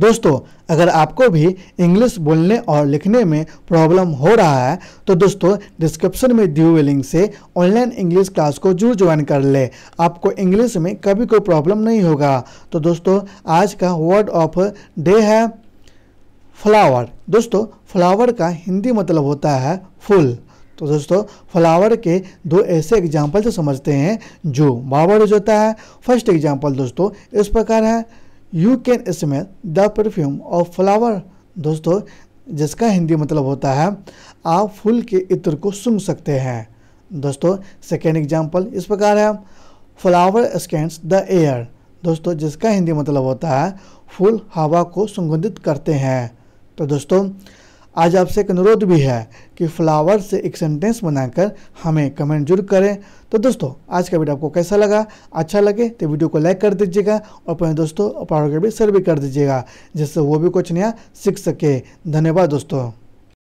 दोस्तों अगर आपको भी इंग्लिश बोलने और लिखने में प्रॉब्लम हो रहा है तो दोस्तों डिस्क्रिप्शन में दी हुए लिंक से ऑनलाइन इंग्लिश क्लास को जरूर ज्वाइन कर ले आपको इंग्लिश में कभी कोई प्रॉब्लम नहीं होगा तो दोस्तों आज का वर्ड ऑफ डे है फ्लावर दोस्तों फ्लावर का हिंदी मतलब होता है फूल तो दोस्तों फ्लावर के दो ऐसे एग्जाम्पल से तो समझते हैं जो बाबर होता है फर्स्ट एग्जाम्पल दोस्तों इस प्रकार है you can smell the perfume of flower दोस्तों जिसका हिंदी मतलब होता है आप फूल के इत्र को सूंघ सकते हैं दोस्तों सेकेंड एग्जाम्पल इस प्रकार है फ्लावर स्कैंस द एयर दोस्तों जिसका हिंदी मतलब होता है फूल हवा को सुगंधित करते हैं तो दोस्तों आज आपसे एक अनुरोध भी है कि फ्लावर से एक सेंटेंस बनाकर हमें कमेंट जरूर करें तो दोस्तों आज का वीडियो आपको कैसा लगा अच्छा लगे तो वीडियो को लाइक कर दीजिएगा और अपने दोस्तों पहाड़ों के भी शेयर भी कर दीजिएगा जिससे वो भी कुछ नया सीख सके धन्यवाद दोस्तों